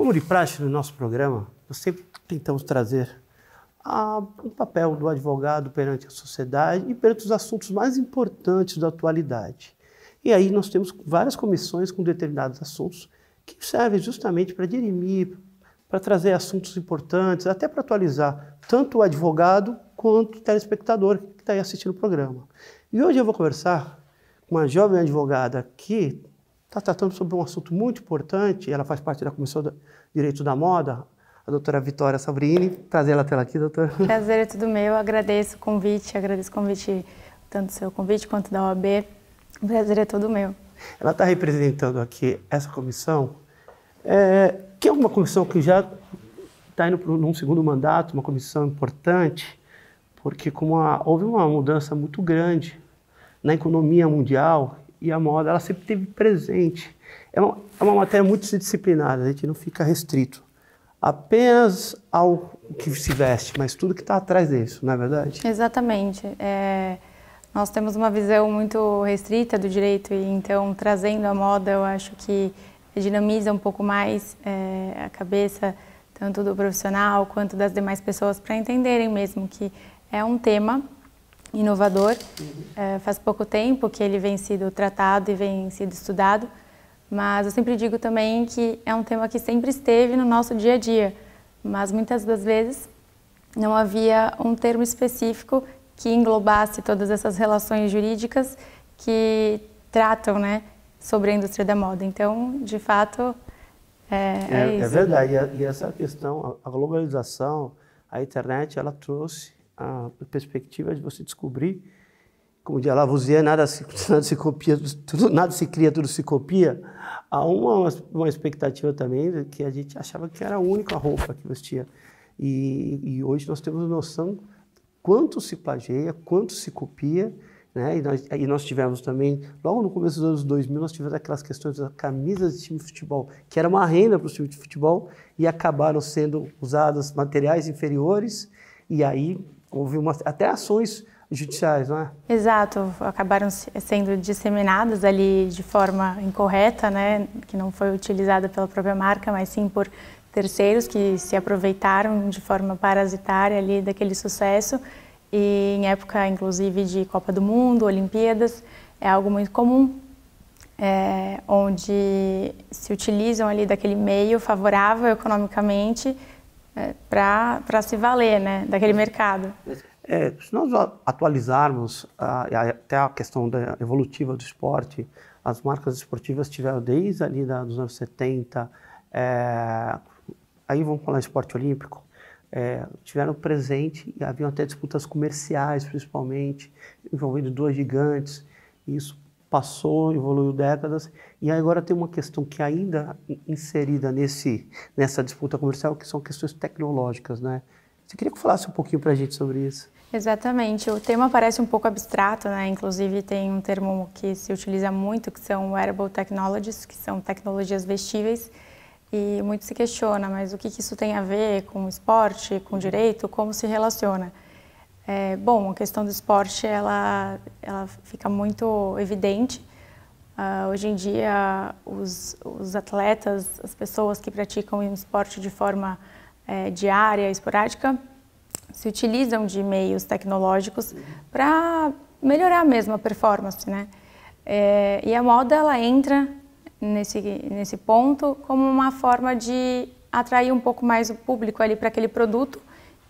Como de praxe no nosso programa, nós sempre tentamos trazer o ah, um papel do advogado perante a sociedade e perante os assuntos mais importantes da atualidade. E aí nós temos várias comissões com determinados assuntos que servem justamente para dirimir, para trazer assuntos importantes, até para atualizar tanto o advogado quanto o telespectador que está aí assistindo o programa. E hoje eu vou conversar com uma jovem advogada que está tratando sobre um assunto muito importante, ela faz parte da comissão direito da moda, a doutora Vitória Sabrini. Trazer ela até aqui, doutora. Prazer é tudo meu, agradeço o convite, agradeço o convite, tanto do seu convite quanto da OAB. prazer é todo meu. Ela está representando aqui essa comissão, é, que é uma comissão que já está indo para um segundo mandato, uma comissão importante, porque como a, houve uma mudança muito grande na economia mundial e a moda, ela sempre teve presente. É uma, é uma matéria multidisciplinar, a gente não fica restrito apenas ao que se veste, mas tudo que está atrás disso, não é verdade? Exatamente. É, nós temos uma visão muito restrita do direito e então trazendo a moda, eu acho que dinamiza um pouco mais é, a cabeça tanto do profissional quanto das demais pessoas para entenderem mesmo que é um tema inovador. Uhum. faz pouco tempo que ele vem sido tratado e vem sendo estudado, mas eu sempre digo também que é um tema que sempre esteve no nosso dia a dia, mas muitas das vezes não havia um termo específico que englobasse todas essas relações jurídicas que tratam, né, sobre a indústria da moda. Então, de fato, é, é, é, é verdade. E, a, e essa questão, a globalização, a internet, ela trouxe a perspectiva de você descobrir, como diz Lavoisier, é nada se, nada se copia, tudo, nada se cria, tudo se copia. Há uma, uma expectativa também que a gente achava que era a única roupa que vestia E, e hoje nós temos noção quanto se plageia, quanto se copia, né? E nós, e nós, tivemos também, logo no começo dos anos 2000, nós tivemos aquelas questões das camisas de time de futebol, que era uma renda para o time de futebol, e acabaram sendo usadas materiais inferiores, e aí houve uma, até ações judiciais, não é? Exato, acabaram sendo disseminadas ali de forma incorreta, né, que não foi utilizada pela própria marca, mas sim por terceiros que se aproveitaram de forma parasitária ali daquele sucesso e em época inclusive de Copa do Mundo, Olimpíadas, é algo muito comum, é, onde se utilizam ali daquele meio favorável economicamente é, para se valer né, daquele mercado. É, se nós atualizarmos até a questão da evolutiva do esporte, as marcas esportivas tiveram desde ali da, dos anos 70, é, aí vamos falar esporte olímpico, é, tiveram presente e haviam até disputas comerciais, principalmente, envolvendo dois gigantes. Isso passou, evoluiu décadas, e agora tem uma questão que ainda inserida nesse, nessa disputa comercial, que são questões tecnológicas, né? Você queria que falasse um pouquinho para a gente sobre isso? Exatamente. O tema parece um pouco abstrato, né? Inclusive tem um termo que se utiliza muito, que são wearable technologies, que são tecnologias vestíveis, e muito se questiona, mas o que isso tem a ver com esporte, com uhum. direito, como se relaciona? É, bom, a questão do esporte ela, ela fica muito evidente. Uh, hoje em dia, os, os, atletas, as pessoas que praticam um esporte de forma é, diária, esporádica, se utilizam de meios tecnológicos para melhorar mesmo a performance, né? É, e a moda ela entra nesse nesse ponto como uma forma de atrair um pouco mais o público ali para aquele produto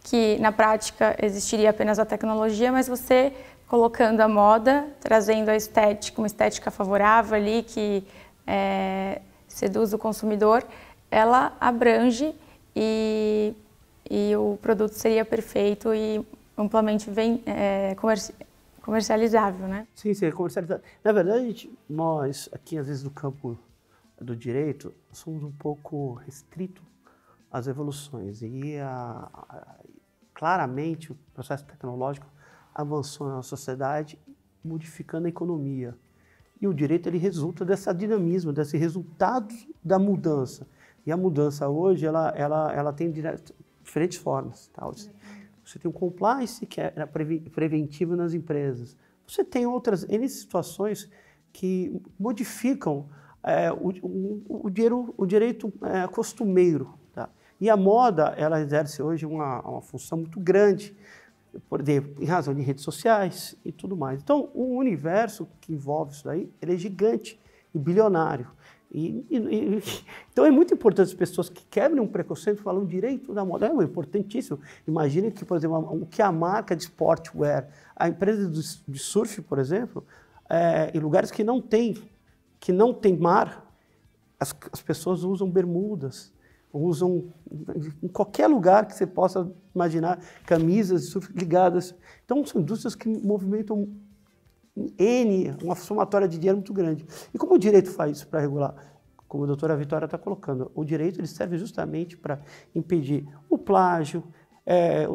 que na prática existiria apenas a tecnologia, mas você colocando a moda, trazendo a estética, uma estética favorável ali que é, seduz o consumidor, ela abrange e, e o produto seria perfeito e amplamente vem, é, comerci comercializável, né? Sim, sim, é comercializável. Na verdade, gente, nós aqui, às vezes, no campo do direito, somos um pouco restrito às evoluções e a, claramente o processo tecnológico avançou na sociedade, modificando a economia. E o direito ele resulta desse dinamismo, desse resultado da mudança. E a mudança hoje ela, ela, ela tem diferentes formas. Tá? Você tem o compliance, que é, é era preventivo nas empresas. Você tem outras N situações que modificam é, o, o, o, dinheiro, o direito é, costumeiro e a moda, ela exerce hoje uma, uma função muito grande, por exemplo, em razão de redes sociais e tudo mais. Então, o universo que envolve isso daí, ele é gigante e bilionário. E, e, e, então é muito importante as pessoas que quebrem um preconceito falam direito da moda. É importantíssimo. Imagine que, por exemplo, o que a marca de sportwear, a empresa de surf, por exemplo, é, em lugares que não tem, que não tem mar, as, as pessoas usam bermudas, usam em qualquer lugar que você possa imaginar camisas ligadas. Então são indústrias que movimentam N, uma somatória de dinheiro muito grande. E como o direito faz isso para regular? Como a doutora Vitória está colocando, o direito ele serve justamente para impedir o plágio, é,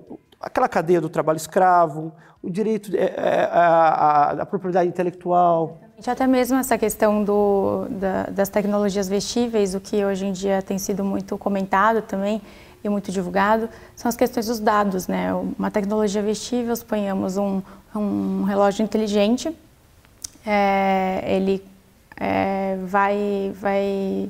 aquela cadeia do trabalho escravo, o direito à é, é, propriedade intelectual. Até mesmo essa questão do, da, das tecnologias vestíveis, o que hoje em dia tem sido muito comentado também e muito divulgado, são as questões dos dados. Né? Uma tecnologia vestível, suponhamos um, um relógio inteligente, é, ele é, vai, vai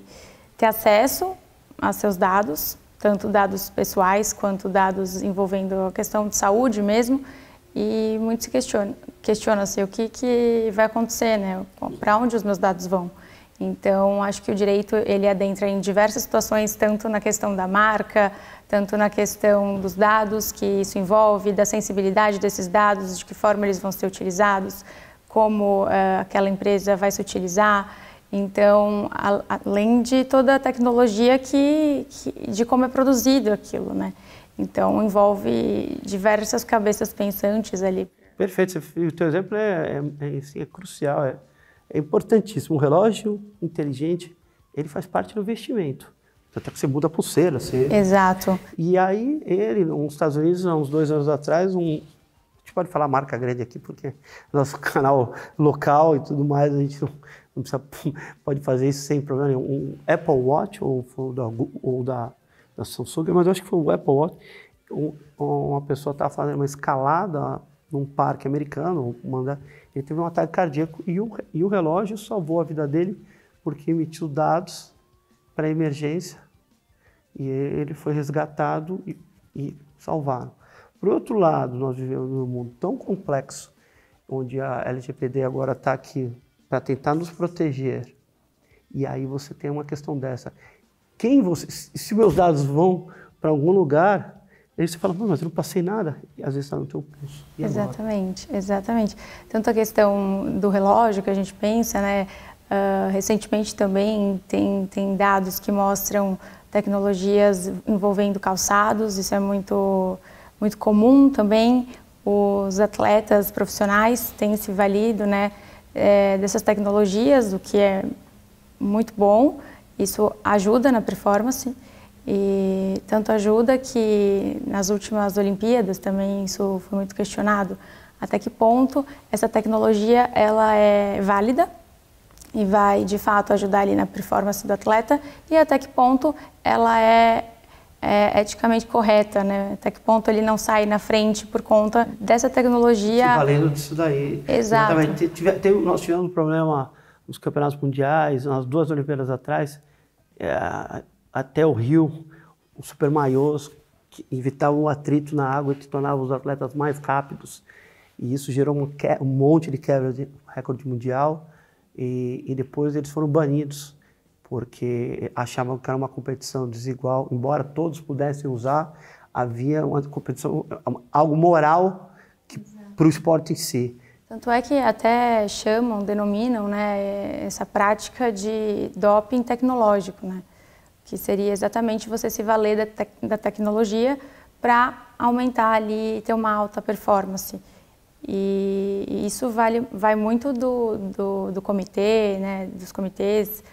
ter acesso a seus dados tanto dados pessoais quanto dados envolvendo a questão de saúde mesmo. E muito se questiona, questiona assim, o que, que vai acontecer, né? Para onde os meus dados vão? Então, acho que o direito ele adentra em diversas situações, tanto na questão da marca, tanto na questão dos dados que isso envolve, da sensibilidade desses dados, de que forma eles vão ser utilizados, como uh, aquela empresa vai se utilizar, então, a, além de toda a tecnologia que, que, de como é produzido aquilo, né? Então, envolve diversas cabeças pensantes ali. Perfeito. O teu exemplo é, é, é, é crucial, é, é, importantíssimo. Um relógio inteligente, ele faz parte do vestimento. Até que você muda a pulseira. Você... Exato. E aí, ele, nos Estados Unidos, há uns dois anos atrás, um, a gente pode falar marca grande aqui, porque é nosso canal local e tudo mais, a gente não não precisa, pode fazer isso sem problema nenhum. Um Apple Watch ou, ou, da, ou da, da Samsung, mas eu acho que foi o Apple Watch. Uma pessoa estava fazendo uma escalada num parque americano, manda, ele teve um ataque cardíaco e o, e o relógio salvou a vida dele porque emitiu dados para emergência e ele foi resgatado e, e salvaram. Por outro lado, nós vivemos num mundo tão complexo, onde a LGPD agora está aqui para tentar nos proteger. E aí você tem uma questão dessa. Quem você, se meus dados vão para algum lugar, aí você fala, mas eu não passei nada, e às vezes está no teu pulso. exatamente, exatamente. Tanto a questão do relógio que a gente pensa, né? Uh, recentemente também tem, tem dados que mostram tecnologias envolvendo calçados, isso é muito, muito comum também. Os atletas profissionais têm se valido, né? é, dessas tecnologias, o que é muito bom. Isso ajuda na performance e tanto ajuda que nas últimas Olimpíadas também isso foi muito questionado. Até que ponto essa tecnologia ela é válida e vai de fato ajudar ali na performance do atleta e até que ponto ela é é, é, eticamente correta, né? Até que ponto ele não sai na frente por conta dessa tecnologia. Se valendo disso daí. Exato. Exatamente. Tive, teve, nós tivemos um problema nos campeonatos mundiais, nas duas Olimpíadas atrás, é, até o Rio, os que evitava o atrito na água e que tornava os atletas mais rápidos. E isso gerou um, um monte de quebra de recorde mundial. E, e depois eles foram banidos porque achavam que era uma competição desigual, embora todos pudessem usar, havia uma competição, algo moral para o esporte em si. Tanto é que até chamam, denominam, né, essa prática de doping tecnológico, né, que seria exatamente você se valer da, da tecnologia para aumentar ali, ter uma alta performance. E, isso vale, vai muito do, do, do comitê, né, dos comitês,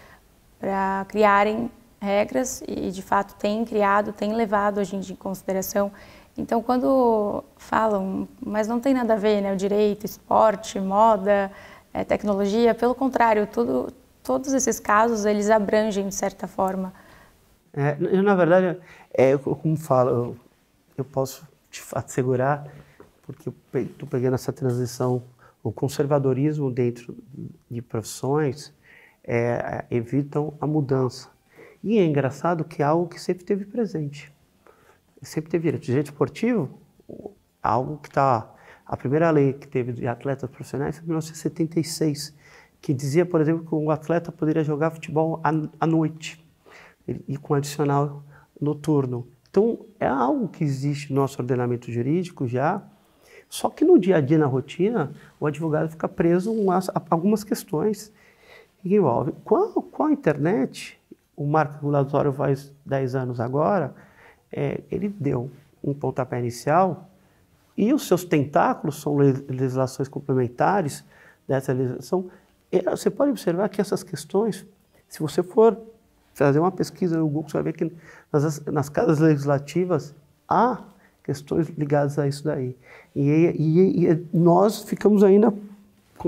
para criarem regras e, de fato, têm criado, têm levado a gente em consideração. Então, quando falam, mas não tem nada a ver, né? O direito, esporte, moda, é, tecnologia, pelo contrário, tudo, todos esses casos eles abrangem de certa forma. É, eu, na verdade, é, eu, como falo, eu, eu posso de fato segurar, porque eu estou pegando essa transição, o conservadorismo dentro de profissões, é, é, evitam a mudança. E é engraçado que é algo que sempre teve presente. Sempre teve direito. Direito esportivo, algo que está. A primeira lei que teve de atletas profissionais foi em 1976, que dizia, por exemplo, que um atleta poderia jogar futebol à noite e com adicional noturno. Então, é algo que existe no nosso ordenamento jurídico já, só que no dia a dia, na rotina, o advogado fica preso a algumas questões envolve. Com, a internet, o marco regulatório faz 10 anos agora, é, ele deu um pontapé inicial e os seus tentáculos são legislações complementares dessa legislação. É, você pode observar que essas questões, se você for fazer uma pesquisa no Google, você vai ver que nas, nas casas legislativas há questões ligadas a isso daí. E, e, e nós ficamos ainda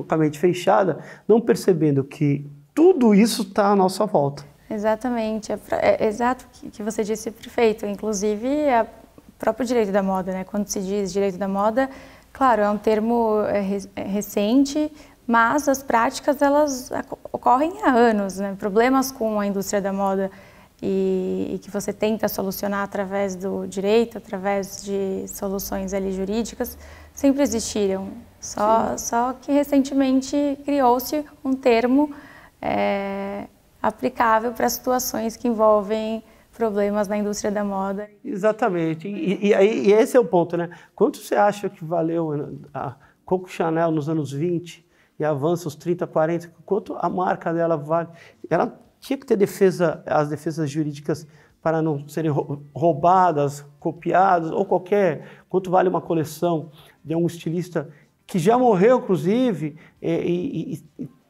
com a mente fechada, não percebendo que tudo isso está à nossa volta. Exatamente, é, é, exato que, que você disse, prefeito. Inclusive, o próprio direito da moda, né? Quando se diz direito da moda, claro, é um termo é, é recente, mas as práticas elas ocorrem há anos, né? Problemas com a indústria da moda e, e que você tenta solucionar através do direito, através de soluções ali jurídicas, sempre existiram. Só, só que recentemente criou-se um termo é, aplicável para situações que envolvem problemas na indústria da moda. Exatamente. E, e, e esse é o ponto, né? Quanto você acha que valeu né, a Coco Chanel nos anos 20 e avança os 30, 40? Quanto a marca dela vale? Ela tinha que ter defesa, as defesas jurídicas para não serem roubadas, copiadas ou qualquer. Quanto vale uma coleção de um estilista que já morreu, inclusive, e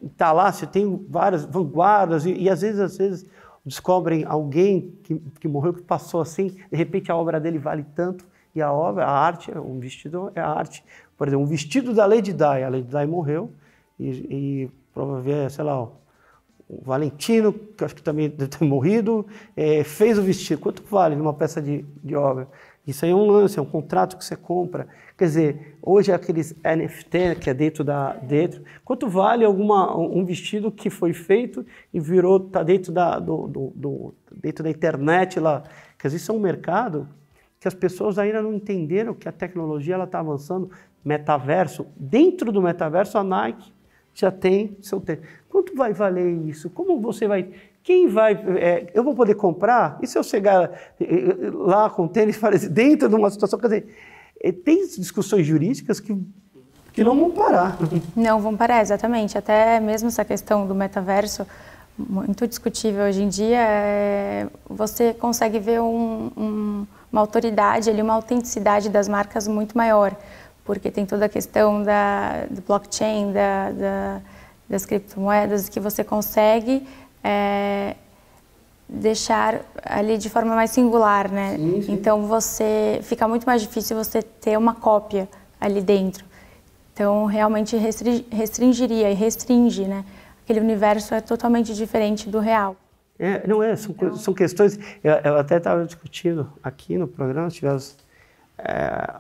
está lá, você tem várias vanguardas, e, e, às vezes, às vezes, descobrem alguém que, que morreu, que passou assim, de repente a obra dele vale tanto, e a obra, a arte, um vestido é a arte. Por exemplo, um vestido da Lady Di, a Lady Di morreu, e, e provavelmente, é, sei lá, o Valentino, que acho que também deve ter morrido, é, fez o vestido. Quanto vale numa peça de, de obra? Isso aí é um lance, é um contrato que você compra. Quer dizer, hoje é aqueles NFT que é dentro da dentro. Quanto vale alguma um vestido que foi feito e virou tá dentro da do, do, do dentro da internet lá? Quer dizer, isso é um mercado que as pessoas ainda não entenderam que a tecnologia ela está avançando. Metaverso, dentro do metaverso a Nike já tem seu tempo. Quanto vai valer isso? Como você vai quem vai. É, eu vou poder comprar? E se eu chegar é, é, lá com tênis dentro de uma situação? Quer dizer, é, tem discussões jurídicas que que não vão parar. Não vão parar, exatamente. Até mesmo essa questão do metaverso, muito discutível hoje em dia, é... você consegue ver um, um, uma autoridade, ali, uma autenticidade das marcas muito maior, porque tem toda a questão da, do blockchain, da, da, das criptomoedas, que você consegue é, deixar ali de forma mais singular, né? Sim, sim. Então você fica muito mais difícil você ter uma cópia ali dentro. Então realmente restringiria e restringe, né? Aquele universo é totalmente diferente do real. É, não é, são, então, são questões. Eu, eu até estava discutindo aqui no programa, tivemos é,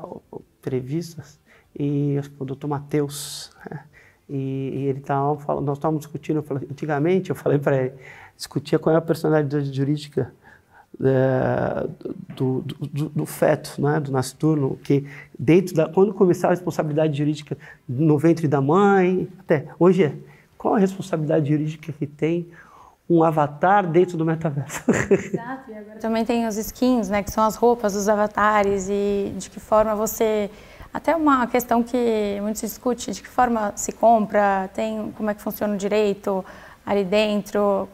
entrevistas, e o doutor Matheus, né, e, e ele tava tá, falando, nós estávamos discutindo, eu falei, antigamente eu falei para ele, discutia qual é a personalidade jurídica é, do, do, do, feto, né, do nascituro que dentro da, quando começar a responsabilidade jurídica no ventre da mãe, até hoje é, qual a responsabilidade jurídica que tem um avatar dentro do metaverso. Exato, e agora também tem os skins, né, que são as roupas, os avatares e de que forma você até uma questão que muito se discute, de que forma se compra, tem como é que funciona o direito ali dentro,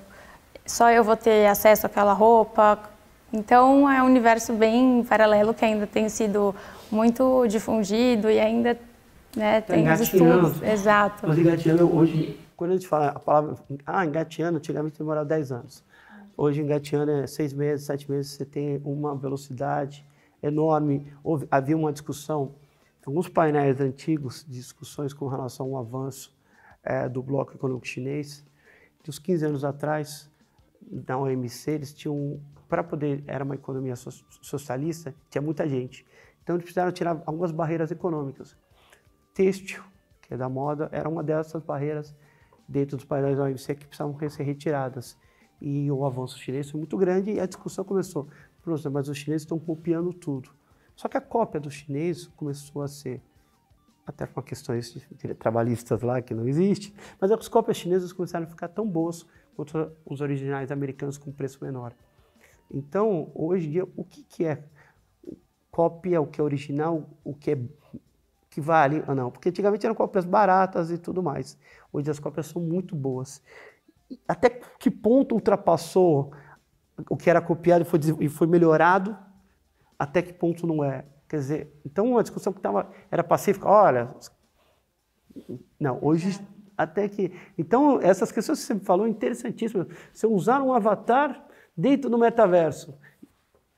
só eu vou ter acesso àquela roupa. Então é um universo bem paralelo que ainda tem sido muito difundido e ainda né, tá tem é os estudos. Exato. Mas engateando hoje, quando a gente fala a palavra, ah, engateando, antigamente demorava 10 anos. Hoje engateando é 6 meses, 7 meses, você tem uma velocidade enorme. Houve, havia uma discussão alguns painéis antigos de discussões com relação ao avanço é, do bloco econômico chinês, que uns 15 anos atrás, na OMC, eles tinham, para poder, era uma economia so, socialista, tinha muita gente. Então eles precisaram tirar algumas barreiras econômicas. Têxtil, que é da moda, era uma dessas barreiras dentro dos painéis da OMC que precisavam ser retiradas. E o avanço chinês foi muito grande e a discussão começou. Mas os chineses estão copiando tudo. Só que a cópia do chinês começou a ser, até com questões trabalhistas lá que não existe, mas as é cópias chinesas começaram a ficar tão boas quanto os originais americanos com preço menor. Então, hoje em dia, o que, que é cópia, o que é original, o que é que vale ou ah, não? Porque antigamente eram cópias baratas e tudo mais. Hoje as cópias são muito boas. Até que ponto ultrapassou o que era copiado e foi, e foi melhorado até que ponto não é. Quer dizer, então uma discussão que tava, era pacífica, olha. Não, hoje é. até que. Então, essas questões que você me falou, interessantíssimas. eu usar um avatar dentro do metaverso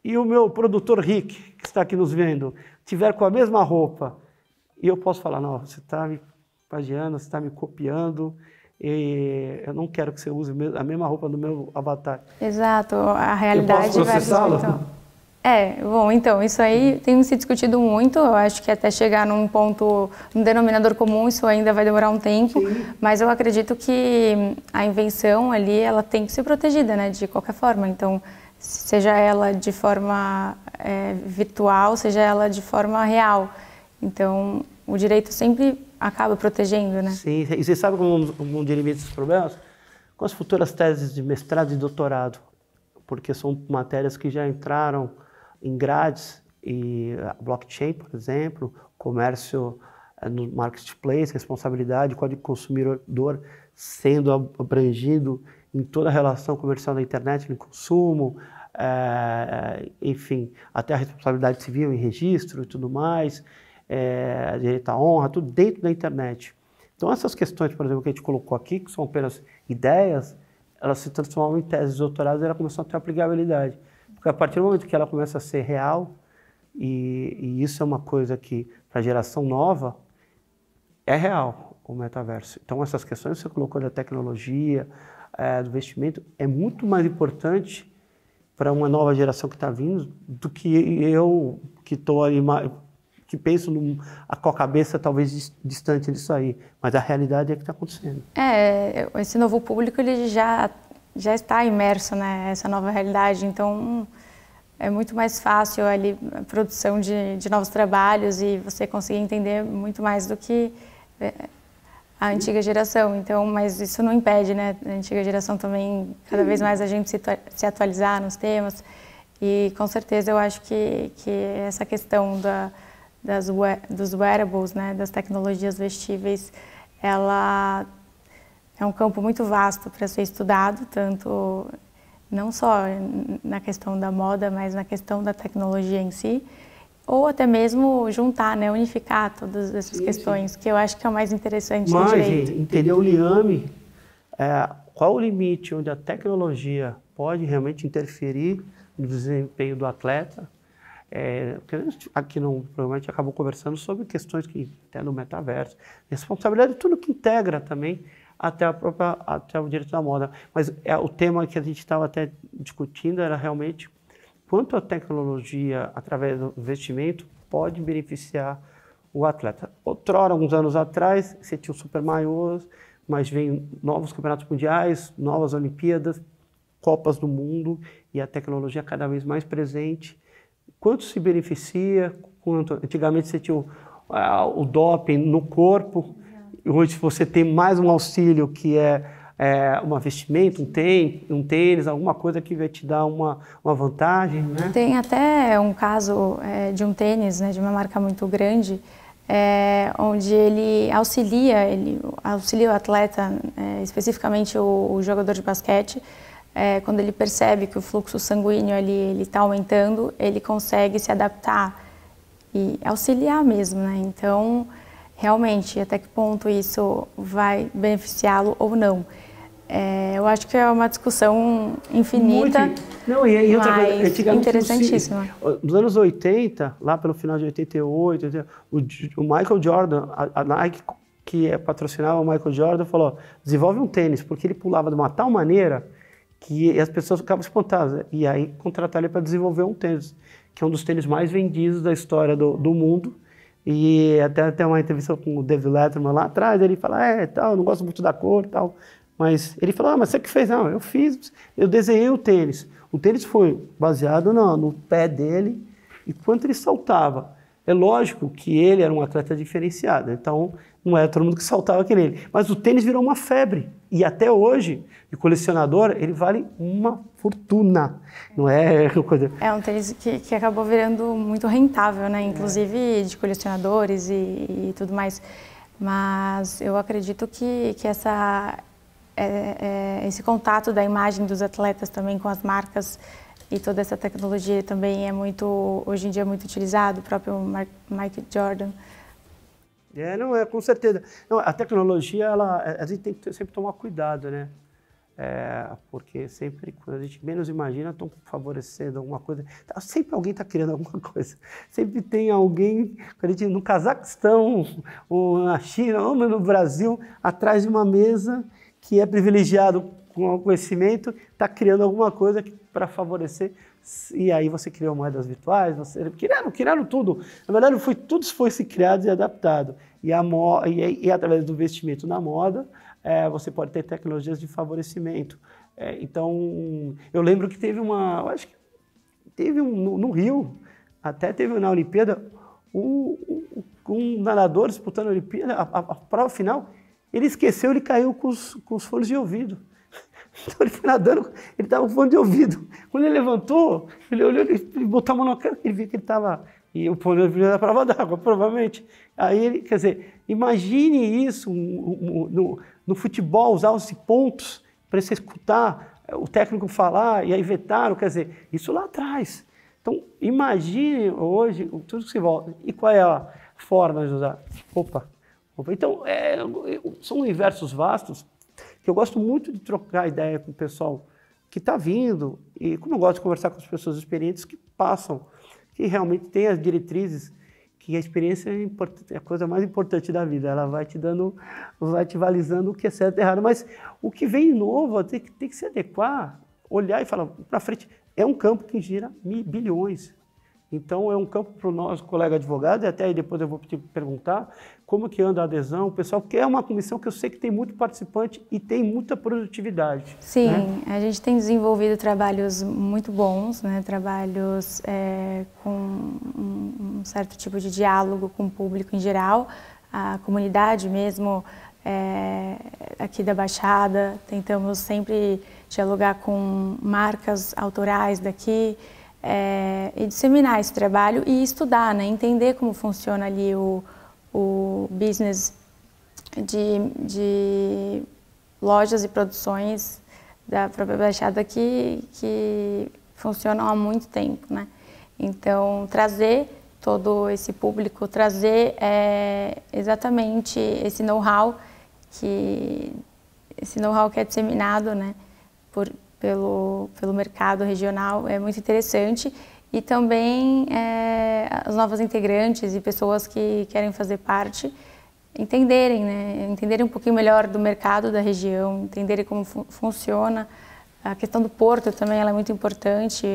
e o meu produtor Rick, que está aqui nos vendo, tiver com a mesma roupa, e eu posso falar: não, você está me pagiando, você está me copiando. E eu não quero que você use a mesma roupa do meu avatar. Exato, a realidade eu posso processá-la? então. É, bom, então, isso aí uhum. tem se discutido muito. Eu acho que até chegar num ponto, num denominador comum, isso ainda vai demorar um tempo. Sim. Mas eu acredito que a invenção ali, ela tem que ser protegida, né, de qualquer forma. Então, seja ela de forma é, virtual, seja ela de forma real. Então, o direito sempre acaba protegendo, né? Sim, e você sabe como, como dirimir esses problemas? Com as futuras teses de mestrado e doutorado, porque são matérias que já entraram em grades e ah, blockchain, por exemplo, comércio eh, no marketplace, responsabilidade, código consumidor sendo abrangido em toda a relação comercial da internet, no consumo, é, enfim, até a responsabilidade civil em registro e tudo mais, é, direito à honra, tudo dentro da internet. Então essas questões, por exemplo, que a gente colocou aqui, que são apenas ideias, elas se transformam em teses doutoradas e elas começou a ter aplicabilidade. Porque a partir do momento que ela começa a ser real, e, e isso é uma coisa que, para a geração nova, é real o metaverso. Então, essas questões que você colocou da tecnologia, é, do vestimento, é muito mais importante para uma nova geração que está vindo do que eu que estou ali que penso num, com a cabeça talvez distante disso aí, mas a realidade é que está acontecendo. É, é, esse novo público ele já já está imerso nessa né, nova realidade. Então, é muito mais fácil ali a produção de, de novos trabalhos e você conseguir entender muito mais do que é, a antiga geração. Então, mas isso não impede, né? A antiga geração também, cada vez mais a gente se, se atualizar nos temas. E com certeza eu acho que, que essa questão da, das, dos wearables, né, das tecnologias vestíveis, ela é um campo muito vasto para ser estudado, tanto não só na questão da moda, mas na questão da tecnologia em si, ou até mesmo juntar, né, unificar todas essas sim, questões, sim. que eu acho que é o mais interessante Mas, do direito. entender o liame, é, qual o limite onde a tecnologia pode realmente interferir no desempenho do atleta? É, aqui no programa a gente acabou conversando sobre questões que até no metaverso, responsabilidade, tudo que integra também até, a própria, até o direito da moda. Mas é, o tema que a gente estava até discutindo era realmente quanto a tecnologia, através do vestimento, pode beneficiar o atleta. Outrora, alguns anos atrás, você tinha o super maiores, mas vem novos campeonatos mundiais, novas Olimpíadas, Copas do Mundo e a tecnologia é cada vez mais presente. Quanto se beneficia? Quanto antigamente você tinha o, o doping no corpo, hoje você tem mais um auxílio que é, é uma vestimenta, um, tênis, um tênis, alguma coisa que vai te dar uma, uma vantagem, né? Tem até um caso é, de um tênis, né, de uma marca muito grande, é, onde ele auxilia, ele auxilia o atleta, é, especificamente o, o, jogador de basquete, é, quando ele percebe que o fluxo sanguíneo ele está aumentando, ele consegue se adaptar e auxiliar mesmo, né? Então realmente até que ponto isso vai beneficiá-lo ou não. É, eu acho que é uma discussão infinita. Muito. Não, e, e outra coisa, interessantíssima. Nos anos 80, lá pelo final de 88, 88 o, o Michael Jordan, a, a Nike que é, patrocinava o Michael Jordan, falou: desenvolve um tênis, porque ele pulava de uma tal maneira que as pessoas ficavam espantadas. E aí contrataram ele para desenvolver um tênis, que é um dos tênis mais vendidos da história do, do mundo e até, até uma entrevista com o David Letterman lá atrás, ele fala, é, tal, não gosto muito da cor tal. Mas ele falou, ah, mas você que fez? Não, eu fiz, eu desenhei o tênis. O tênis foi baseado no, no pé dele e quanto ele saltava. É lógico que ele era um atleta diferenciado, então não era todo mundo que saltava que nele. Mas o tênis virou uma febre. E até hoje, de colecionador, ele vale uma fortuna. Não é É um tênis que, que acabou virando muito rentável, né? É. Inclusive é. de colecionadores e, e, tudo mais. Mas eu acredito que, que essa, é, é, esse contato da imagem dos atletas também com as marcas e toda essa tecnologia também é muito, hoje em dia, muito utilizado. O próprio Mark, Mike Jordan é, não, é, com certeza. Não, a tecnologia, ela, é, a gente tem que sempre tomar cuidado, né? É, porque sempre, quando a gente menos imagina, estão favorecendo alguma coisa. Tá, sempre alguém está criando alguma coisa. Sempre tem alguém, a gente, no Cazaquistão, ou na China, ou no Brasil, atrás de uma mesa que é privilegiado com o conhecimento, está criando alguma coisa para favorecer e aí você criou moedas virtuais, você... criaram, criaram tudo. Na verdade, foi, tudo foi se criado e adaptado. E, a mo... e, e através do investimento na moda, é, você pode ter tecnologias de favorecimento. É, então, eu lembro que teve uma, eu acho que teve um, no, no Rio, até teve na Olimpíada, um, um, um nadador disputando a Olimpíada, a, a, a prova final, ele esqueceu, ele caiu com os, com os fones de ouvido. Então ele foi nadando, ele estava com fone de ouvido. Quando ele levantou, ele olhou, ele, ele botou a mão na cara, ele viu que ele estava. E o ouvido era prova d'água, provavelmente. Aí ele, quer dizer, imagine isso um, um, no, no futebol, usar os pontos para você escutar eh, o técnico falar e aí vetaram, quer dizer, isso lá atrás. Então, imagine hoje tudo que se volta. E qual é a forma de usar? Opa! opa. Então, é, são universos vastos que eu gosto muito de trocar ideia com o pessoal que está vindo, e como eu gosto de conversar com as pessoas experientes que passam, que realmente têm as diretrizes, que a experiência é, é, a coisa mais importante da vida, ela vai te dando, vai te balizando o que é certo e errado, mas o que vem novo tem que, tem que se adequar, olhar e falar para frente. É um campo que gira bilhões. Então, é um campo para o nosso colega advogado, e até aí depois eu vou te perguntar, como que anda a adesão, o pessoal, que é uma comissão que eu sei que tem muito participante e tem muita produtividade. Né? Sim, né? a gente tem desenvolvido trabalhos muito bons, né? trabalhos é, com um, certo tipo de diálogo com o público em geral, a comunidade mesmo é, aqui da Baixada, tentamos sempre dialogar com marcas autorais daqui, é, e disseminar esse trabalho e estudar, né? entender como funciona ali o, o business de, de lojas e produções da própria Baixada que, que funcionam há muito tempo, né? Então, trazer todo esse público, trazer é, exatamente esse know-how que esse know-how que é disseminado, né, por, pelo pelo mercado regional é muito interessante e também é, as novas integrantes e pessoas que querem fazer parte entenderem, né? entenderem um pouquinho melhor do mercado da região, entenderem como fun funciona. A questão do porto também ela é muito importante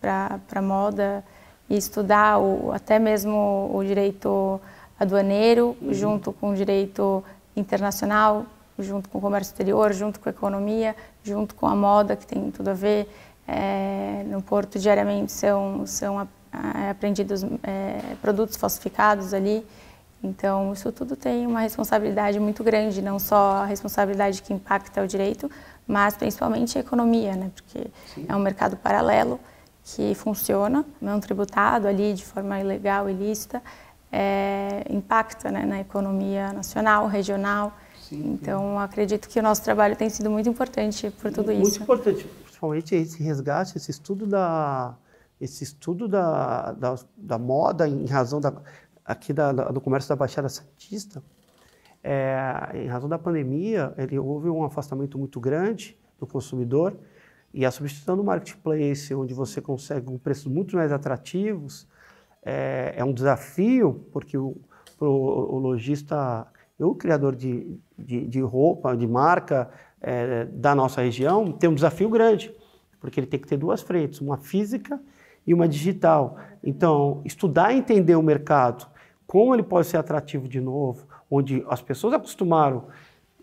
para a moda e estudar o, até mesmo o direito aduaneiro uhum. junto com o direito internacional, junto com o comércio exterior, junto com a economia, junto com a moda que tem tudo a ver. É, no porto diariamente são, são apreendidos é, produtos falsificados ali. Então, isso tudo tem uma responsabilidade muito grande, não só a responsabilidade que impacta o direito, mas principalmente a economia, né? porque Sim. é um mercado paralelo que funciona, não tributado ali de forma ilegal, ilícita, é, impacta né, na economia nacional, regional. Sim, então, acredito que o nosso trabalho tem sido muito importante por tudo muito isso. Muito importante principalmente esse resgate, esse estudo da, esse estudo da, da, da moda em razão da, aqui da, da, do comércio da Baixada Santista, é, em razão da pandemia, ele houve um afastamento muito grande do consumidor e a substituição do marketplace, onde você consegue um preços muito mais atrativos, é, é um desafio porque o, o, o lojista, eu criador de, de, de roupa, de marca, é, da nossa região tem um desafio grande, porque ele tem que ter duas frentes, uma física e uma digital. Então, estudar e entender o mercado, como ele pode ser atrativo de novo, onde as pessoas acostumaram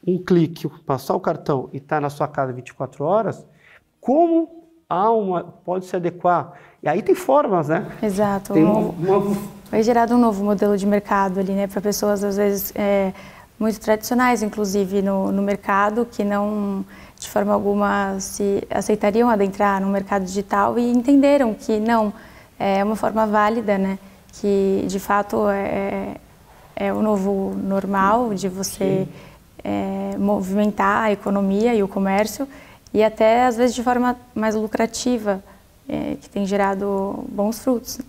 um clique, passar o cartão e estar tá na sua casa 24 horas, como há uma, pode se adequar. E aí tem formas, né? Exato. Tem um novo... Foi gerado um novo modelo de mercado ali, né? Para pessoas, às vezes, é, muito tradicionais, inclusive no, no mercado, que não de forma alguma se aceitariam adentrar no mercado digital e entenderam que não é uma forma válida, né? Que de fato é, é, é o novo normal de você é, movimentar a economia e o comércio e até às vezes de forma mais lucrativa, é, que tem gerado bons frutos.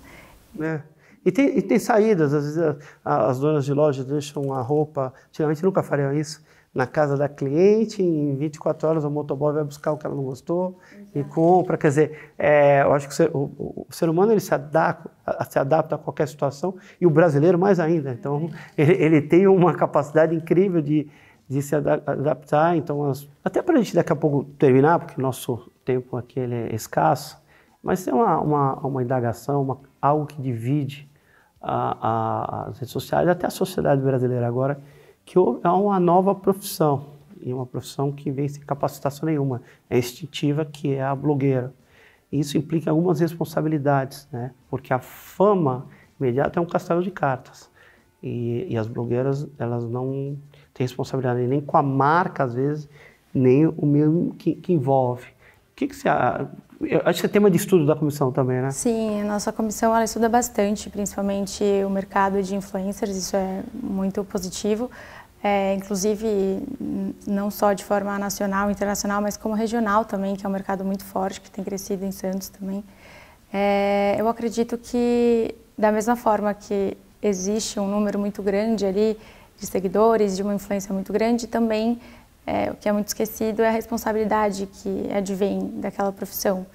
É. E tem, e tem saídas, às vezes as donas de loja deixam a roupa, antigamente nunca fariam isso, na casa da cliente, em 24 horas o motoboy vai buscar o que ela não gostou Exato. e compra. Quer dizer, é, eu acho que o ser, o, o ser humano ele se, adapta, se adapta a qualquer situação e o brasileiro mais ainda. É então, ele, ele tem uma capacidade incrível de, de se adaptar. Então, as, até para a gente daqui a pouco terminar, porque o nosso tempo aqui é escasso, mas tem é uma, uma, uma indagação, uma, algo que divide a, a, as redes sociais, até a sociedade brasileira agora, que é uma nova profissão, e uma profissão que vem sem capacitação nenhuma, é instintiva, que é a blogueira. Isso implica algumas responsabilidades, né? porque a fama imediata é um castelo de cartas. E, e as blogueiras, elas não têm responsabilidade nem com a marca, às vezes, nem o meio que, que envolve que, que você acho que é tema de estudo da comissão também, né? Sim, a nossa comissão ela estuda bastante, principalmente o mercado de influencers, isso é muito positivo. É, inclusive, não só de forma nacional, internacional, mas como regional também, que é um mercado muito forte, que tem crescido em Santos também. É, eu acredito que, da mesma forma que existe um número muito grande ali de seguidores, de uma influência muito grande, também é, o que é muito esquecido é a responsabilidade que advém daquela profissão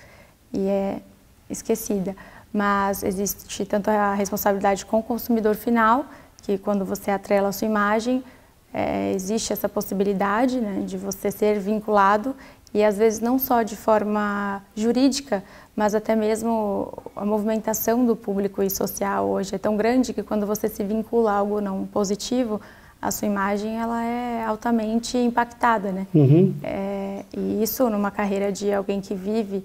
e é esquecida. Mas existe tanto a responsabilidade com o consumidor final, que quando você atrela a sua imagem, é, existe essa possibilidade né, de você ser vinculado e às vezes não só de forma jurídica, mas até mesmo a movimentação do público e social hoje é tão grande que quando você se vincula a algo não positivo, a sua imagem ela é altamente impactada, né? Uhum. É, e isso numa carreira de alguém que vive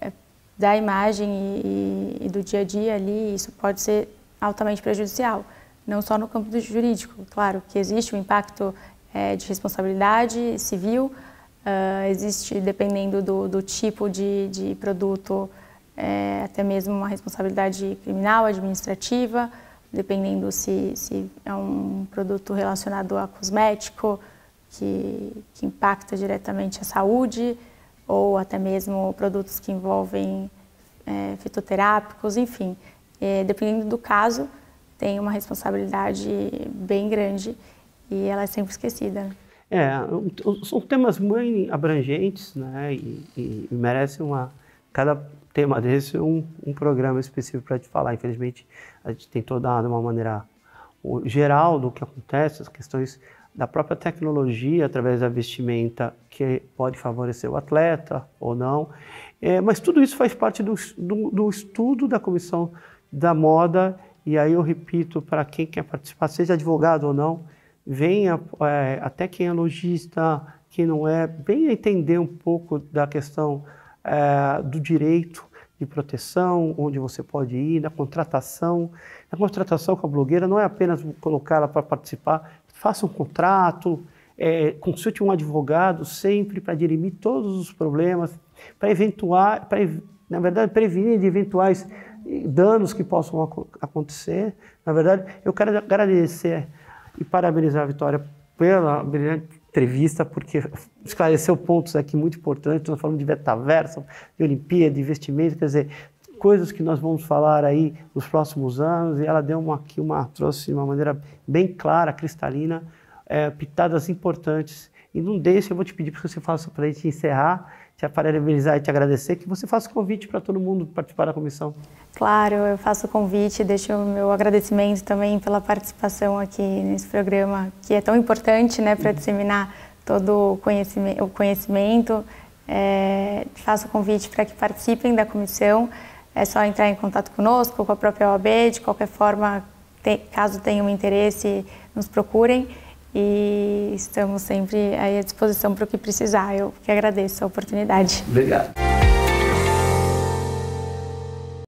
é, da imagem e, e, e, do dia a dia ali, isso pode ser altamente prejudicial, não só no campo jurídico, claro, que existe um impacto é, de responsabilidade civil, uh, existe dependendo do, do tipo de, de produto, é, até mesmo uma responsabilidade criminal, administrativa dependendo se, se é um produto relacionado a cosmético, que, que impacta diretamente a saúde, ou até mesmo produtos que envolvem é, fitoterápicos, enfim. É, dependendo do caso, tem uma responsabilidade bem grande e ela é sempre esquecida. É, são temas bem abrangentes, né, e, e merecem uma cada tema desse, um, um programa específico para te falar. Infelizmente, a gente tentou dar de uma maneira geral do que acontece, as questões da própria tecnologia através da vestimenta que pode favorecer o atleta ou não. É, mas tudo isso faz parte do, do, do, estudo da comissão da moda. E aí eu repito para quem quer participar, seja advogado ou não, venha é, até quem é lojista, quem não é, venha entender um pouco da questão é, do direito, de proteção, onde você pode ir, na contratação. Na contratação com a blogueira não é apenas colocar ela para participar, faça um contrato, é, consulte um advogado sempre para dirimir todos os problemas, para eventuar, para, na verdade, prevenir de eventuais eh, danos que possam acontecer. Na verdade, eu quero agradecer e parabenizar a Vitória pela brilhante entrevista, porque esclareceu pontos aqui muito importantes. Nós falamos de metaverso, de Olimpíada, de investimento, quer dizer, coisas que nós vamos falar aí nos próximos anos. E ela deu uma, aqui uma, trouxe de uma maneira bem clara, cristalina, é, pitadas importantes. E não deixe, eu vou te pedir para que você faça para a gente encerrar te parabenizar e te agradecer, que você faça o convite para todo mundo participar da comissão. Claro, eu faço o convite, deixo o meu agradecimento também pela participação aqui nesse programa, que é tão importante né, para uhum. disseminar todo o conhecimento. O conhecimento. É, faço o convite para que participem da comissão. É só entrar em contato conosco, com a própria OAB, de qualquer forma, te, caso tenham interesse, nos procurem e estamos sempre à disposição para o que precisar. Eu que agradeço a oportunidade. Obrigado.